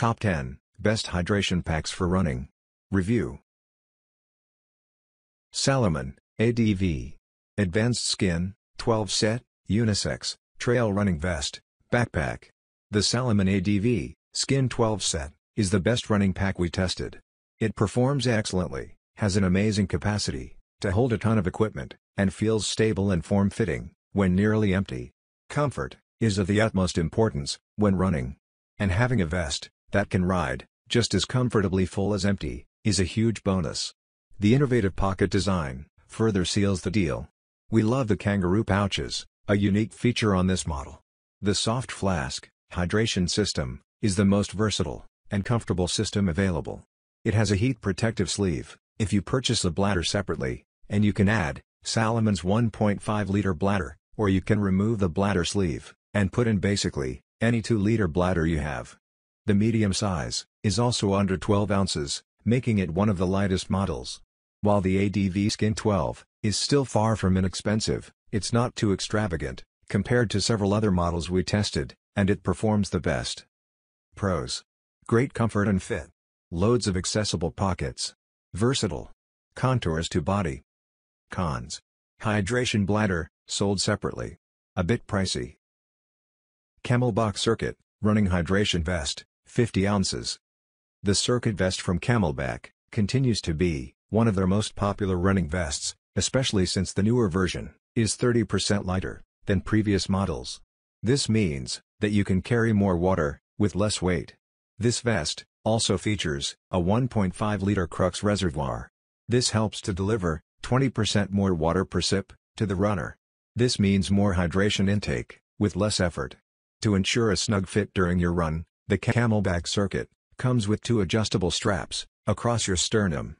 Top 10 Best Hydration Packs for Running. Review Salomon, ADV. Advanced Skin, 12 Set, Unisex, Trail Running Vest, Backpack. The Salomon ADV, Skin 12 Set, is the best running pack we tested. It performs excellently, has an amazing capacity to hold a ton of equipment, and feels stable and form-fitting when nearly empty. Comfort is of the utmost importance when running. And having a vest that can ride, just as comfortably full as empty, is a huge bonus. The innovative pocket design further seals the deal. We love the kangaroo pouches, a unique feature on this model. The soft flask hydration system is the most versatile and comfortable system available. It has a heat protective sleeve, if you purchase a bladder separately, and you can add Salomon's 1.5-liter bladder, or you can remove the bladder sleeve, and put in basically, any 2-liter bladder you have. The medium size is also under 12 ounces, making it one of the lightest models. While the ADV Skin 12 is still far from inexpensive, it's not too extravagant compared to several other models we tested, and it performs the best. Pros: Great comfort and fit. Loads of accessible pockets. Versatile. Contours to body. Cons: Hydration bladder, sold separately. A bit pricey. Camel circuit, running hydration vest, 50 ounces. The circuit vest from Camelback continues to be one of their most popular running vests, especially since the newer version is 30% lighter than previous models. This means that you can carry more water with less weight. This vest also features a 1.5-liter crux reservoir. This helps to deliver 20% more water per sip to the runner. This means more hydration intake with less effort. To ensure a snug fit during your run, the camelback circuit comes with two adjustable straps across your sternum.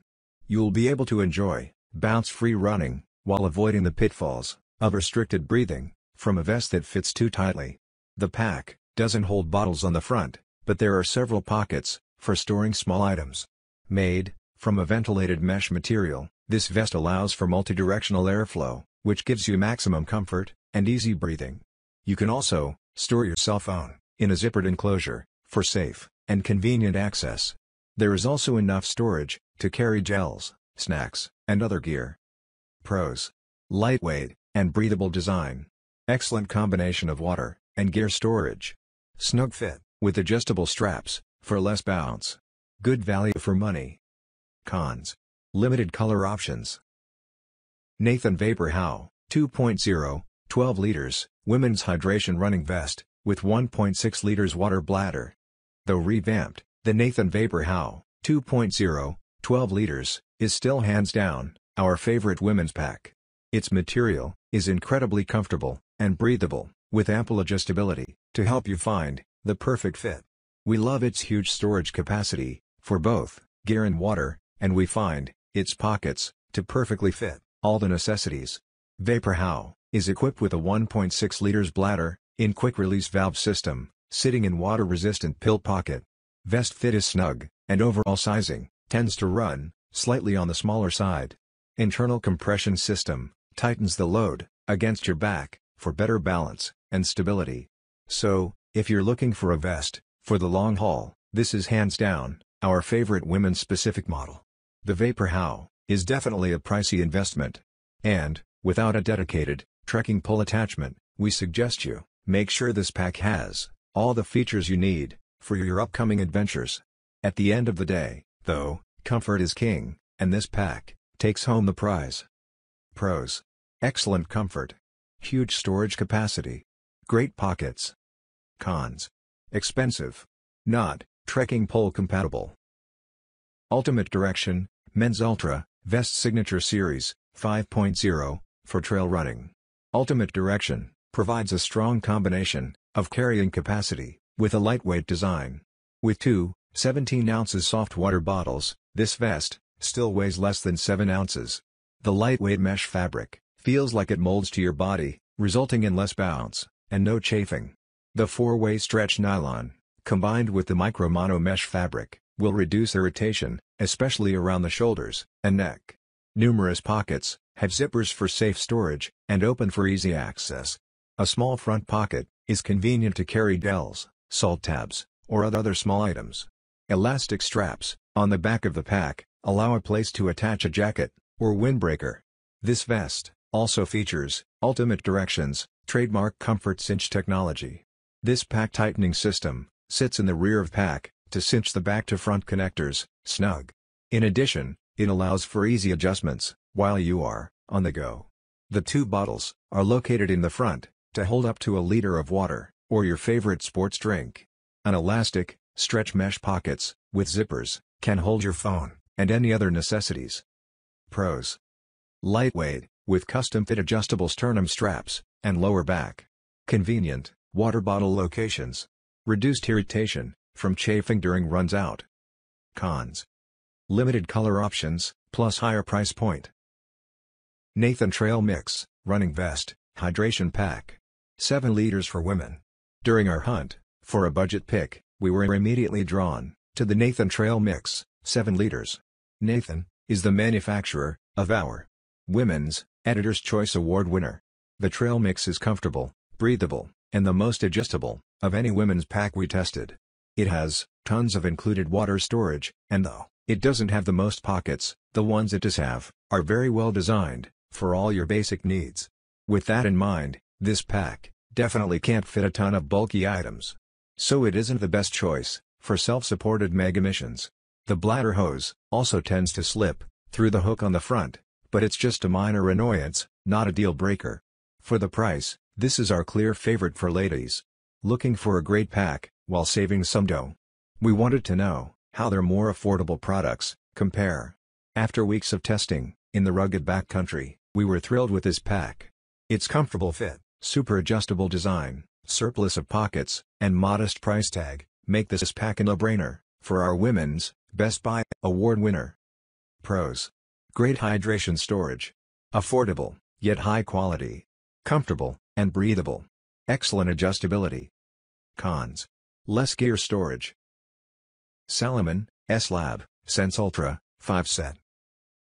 You'll be able to enjoy bounce-free running while avoiding the pitfalls of restricted breathing from a vest that fits too tightly. The pack doesn't hold bottles on the front, but there are several pockets for storing small items. Made from a ventilated mesh material, this vest allows for multidirectional airflow, which gives you maximum comfort and easy breathing. You can also store your cell phone in a zippered enclosure for safe and convenient access. There is also enough storage to carry gels, snacks, and other gear. Pros. Lightweight and breathable design. Excellent combination of water and gear storage. Snug fit with adjustable straps for less bounce. Good value for money. Cons. Limited color options. Nathan Vapor How 2.0 12 liters women's hydration running vest with 1.6 liters water bladder. Though revamped, the Nathan Vapor Howe 2.0, 12 liters, is still hands down our favorite women's pack. Its material is incredibly comfortable and breathable, with ample adjustability to help you find the perfect fit. We love its huge storage capacity for both gear and water, and we find its pockets to perfectly fit all the necessities. Vapor How is equipped with a 1.6 liters bladder in quick release valve system Sitting in water-resistant pill pocket. Vest fit is snug, and overall sizing, tends to run, slightly on the smaller side. Internal compression system, tightens the load, against your back, for better balance, and stability. So, if you're looking for a vest, for the long haul, this is hands down, our favorite women's specific model. The Vapor How, is definitely a pricey investment. And, without a dedicated, trekking pole attachment, we suggest you, make sure this pack has, all the features you need for your upcoming adventures. At the end of the day, though, comfort is king, and this pack takes home the prize. Pros. Excellent comfort. Huge storage capacity. Great pockets. Cons. Expensive. Not trekking pole compatible. Ultimate Direction, Men's Ultra, Vest Signature Series, 5.0, for trail running. Ultimate Direction provides a strong combination of carrying capacity with a lightweight design. With two 17 ounces soft water bottles, this vest still weighs less than 7 ounces. The lightweight mesh fabric feels like it molds to your body, resulting in less bounce and no chafing. The four-way stretch nylon, combined with the micro-mono mesh fabric, will reduce irritation, especially around the shoulders and neck. Numerous pockets have zippers for safe storage and open for easy access, a small front pocket is convenient to carry dells, salt tabs, or other small items. Elastic straps on the back of the pack allow a place to attach a jacket or windbreaker. This vest also features Ultimate Directions trademark comfort cinch technology. This pack tightening system sits in the rear of pack to cinch the back to front connectors snug. In addition, it allows for easy adjustments while you are on the go. The two bottles are located in the front to hold up to a liter of water, or your favorite sports drink. An elastic, stretch mesh pockets, with zippers, can hold your phone, and any other necessities. Pros. Lightweight, with custom fit adjustable sternum straps, and lower back. Convenient, water bottle locations. Reduced irritation, from chafing during runs out. Cons. Limited color options, plus higher price point. Nathan Trail Mix, Running Vest, Hydration Pack. 7 leaders for women. During our hunt, for a budget pick, we were immediately drawn to the Nathan Trail Mix, 7 liters. Nathan is the manufacturer of our Women's Editor's Choice Award winner. The Trail Mix is comfortable, breathable, and the most adjustable of any women's pack we tested. It has tons of included water storage, and though it doesn't have the most pockets, the ones it does have are very well designed for all your basic needs. With that in mind, this pack definitely can't fit a ton of bulky items. So it isn't the best choice for self-supported mega missions. The bladder hose also tends to slip through the hook on the front, but it's just a minor annoyance, not a deal breaker. For the price, this is our clear favorite for ladies. Looking for a great pack while saving some dough. We wanted to know how their more affordable products compare. After weeks of testing in the rugged backcountry, we were thrilled with this pack. Its comfortable fit super adjustable design, surplus of pockets, and modest price tag, make this pack a no-brainer, for our women's, Best Buy, award winner. Pros. Great hydration storage. Affordable, yet high quality. Comfortable, and breathable. Excellent adjustability. Cons. Less gear storage. Salomon, S-Lab, Sense Ultra, 5 set.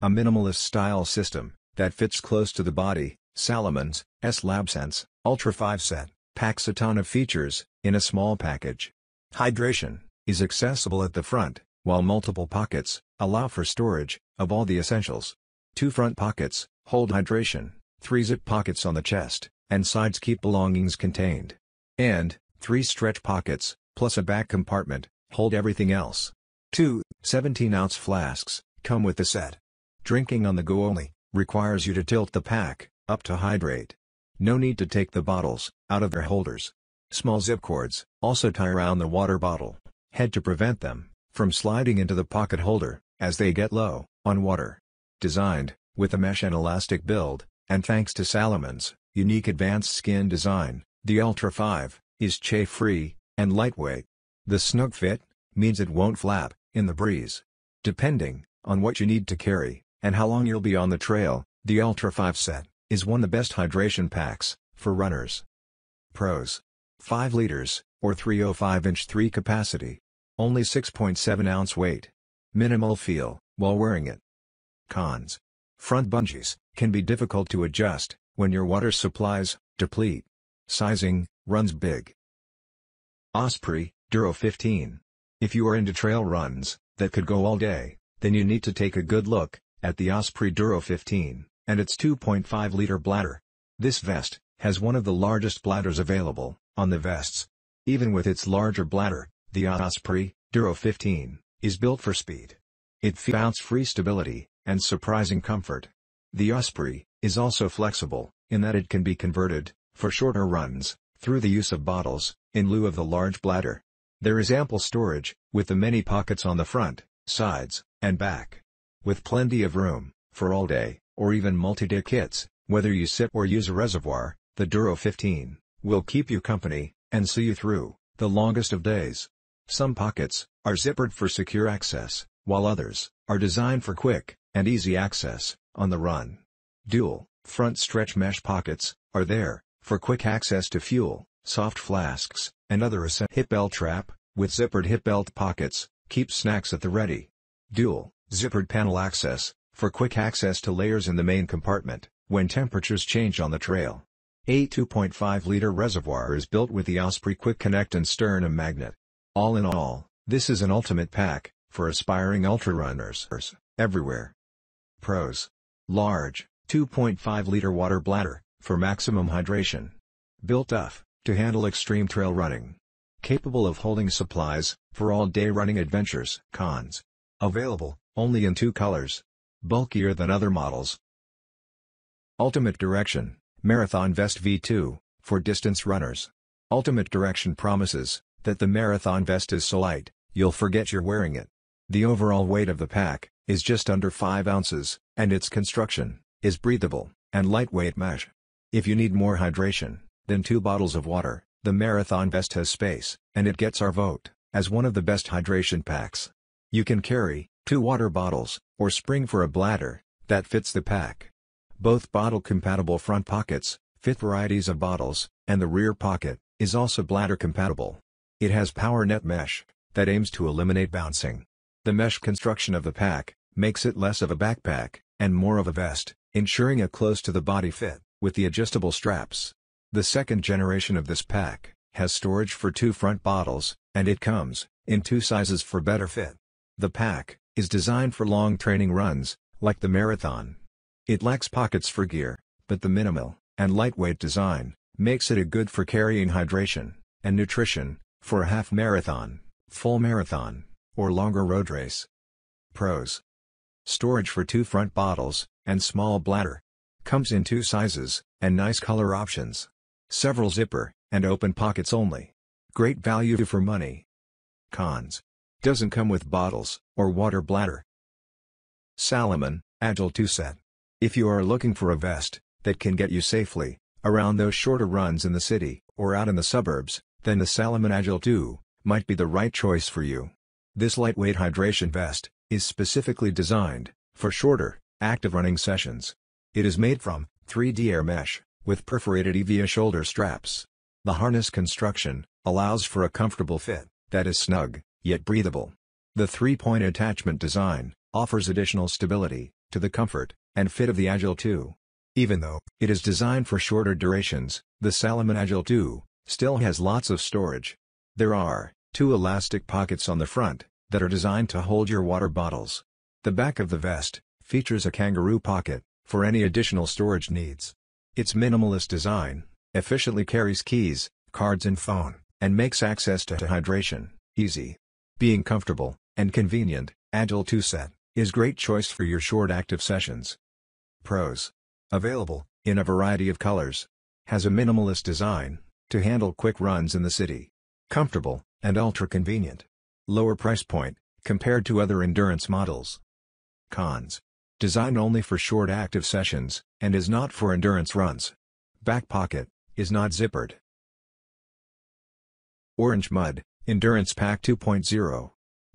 A minimalist style system, that fits close to the body, Salomons, S LabSense, Ultra 5 set, packs a ton of features, in a small package. Hydration, is accessible at the front, while multiple pockets, allow for storage, of all the essentials. Two front pockets, hold hydration, three zip pockets on the chest, and sides keep belongings contained. And, three stretch pockets, plus a back compartment, hold everything else. Two 17-ounce flasks, come with the set. Drinking on the go only, requires you to tilt the pack, up to hydrate. No need to take the bottles out of their holders. Small zip cords also tie around the water bottle head to prevent them from sliding into the pocket holder as they get low on water. Designed with a mesh and elastic build, and thanks to Salomon's unique advanced skin design, the Ultra 5 is chafe-free and lightweight. The snug fit means it won't flap in the breeze. Depending on what you need to carry and how long you'll be on the trail, the Ultra 5 set is one the best hydration packs for runners. Pros 5 liters or 305 inch 3 capacity. Only 6.7 ounce weight. Minimal feel while wearing it. Cons Front bungees can be difficult to adjust when your water supplies deplete. Sizing runs big. Osprey Duro 15. If you are into trail runs that could go all day, then you need to take a good look at the Osprey Duro 15 and its 2.5-liter bladder. This vest has one of the largest bladders available on the vests. Even with its larger bladder, the Osprey Duro 15 is built for speed. It fouts free stability and surprising comfort. The Osprey is also flexible in that it can be converted for shorter runs through the use of bottles in lieu of the large bladder. There is ample storage with the many pockets on the front, sides, and back with plenty of room for all day or even multi-day kits, whether you sip or use a reservoir, the Duro 15 will keep you company and see you through the longest of days. Some pockets are zippered for secure access, while others are designed for quick and easy access on the run. Dual front stretch mesh pockets are there for quick access to fuel, soft flasks, and other essential. Hip belt trap with zippered hip belt pockets keep snacks at the ready. Dual zippered panel access for quick access to layers in the main compartment, when temperatures change on the trail. A 2.5-liter reservoir is built with the Osprey Quick Connect and sternum magnet. All in all, this is an ultimate pack, for aspiring ultra runners everywhere. Pros. Large, 2.5-liter water bladder, for maximum hydration. Built tough, to handle extreme trail running. Capable of holding supplies, for all-day running adventures. Cons. Available, only in two colors, bulkier than other models. Ultimate Direction, Marathon Vest V2, for distance runners. Ultimate Direction promises that the marathon vest is so light, you'll forget you're wearing it. The overall weight of the pack is just under 5 ounces, and its construction is breathable and lightweight mesh. If you need more hydration than two bottles of water, the marathon vest has space, and it gets our vote as one of the best hydration packs. You can carry Two water bottles, or spring for a bladder, that fits the pack. Both bottle-compatible front pockets, fit varieties of bottles, and the rear pocket, is also bladder-compatible. It has power net mesh, that aims to eliminate bouncing. The mesh construction of the pack, makes it less of a backpack, and more of a vest, ensuring a close-to-the-body fit, with the adjustable straps. The second generation of this pack, has storage for two front bottles, and it comes, in two sizes for better fit. The pack, is designed for long training runs, like the marathon. It lacks pockets for gear, but the minimal and lightweight design makes it a good for carrying hydration and nutrition for a half marathon, full marathon, or longer road race. Pros: Storage for two front bottles and small bladder. Comes in two sizes and nice color options. Several zipper and open pockets only. Great value for money. Cons doesn't come with bottles, or water bladder. Salomon, Agile 2 set. If you are looking for a vest, that can get you safely, around those shorter runs in the city, or out in the suburbs, then the Salomon Agile 2, might be the right choice for you. This lightweight hydration vest, is specifically designed, for shorter, active running sessions. It is made from 3D air mesh with perforated EVA shoulder straps. The harness construction allows for a comfortable fit that is snug yet breathable. The three-point attachment design offers additional stability to the comfort and fit of the Agile 2. Even though it is designed for shorter durations, the Salomon Agile 2 still has lots of storage. There are two elastic pockets on the front that are designed to hold your water bottles. The back of the vest features a kangaroo pocket for any additional storage needs. Its minimalist design efficiently carries keys, cards and phone, and makes access to hydration easy. Being comfortable, and convenient, Agile 2 set is great choice for your short active sessions. Pros. Available, in a variety of colors. Has a minimalist design, to handle quick runs in the city. Comfortable, and ultra convenient. Lower price point, compared to other endurance models. Cons. Designed only for short active sessions, and is not for endurance runs. Back pocket, is not zippered. Orange mud, Endurance Pack 2.0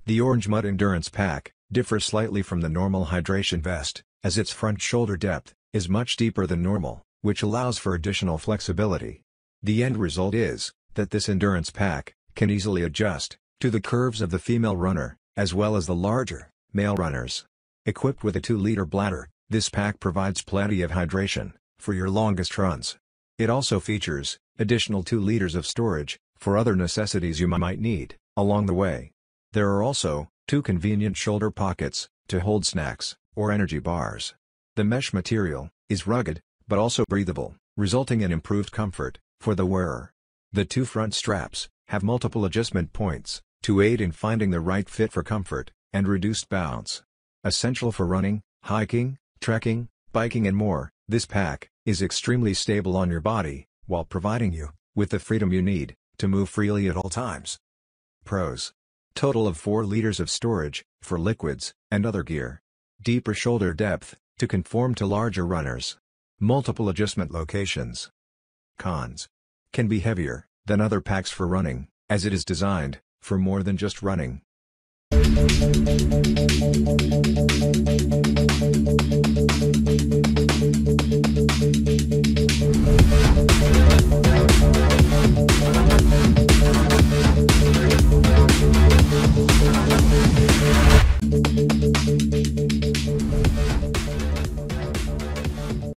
The Orange Mud Endurance Pack differs slightly from the normal hydration vest, as its front shoulder depth is much deeper than normal, which allows for additional flexibility. The end result is that this endurance pack can easily adjust to the curves of the female runner, as well as the larger male runners. Equipped with a 2-liter bladder, this pack provides plenty of hydration for your longest runs. It also features additional 2 liters of storage for other necessities you might need along the way. There are also two convenient shoulder pockets to hold snacks or energy bars. The mesh material is rugged but also breathable, resulting in improved comfort for the wearer. The two front straps have multiple adjustment points to aid in finding the right fit for comfort and reduced bounce. Essential for running, hiking, trekking, biking and more, this pack is extremely stable on your body while providing you with the freedom you need to move freely at all times. Pros. Total of 4 liters of storage, for liquids, and other gear. Deeper shoulder depth, to conform to larger runners. Multiple adjustment locations. Cons. Can be heavier, than other packs for running, as it is designed, for more than just running. Thank you. Thank you.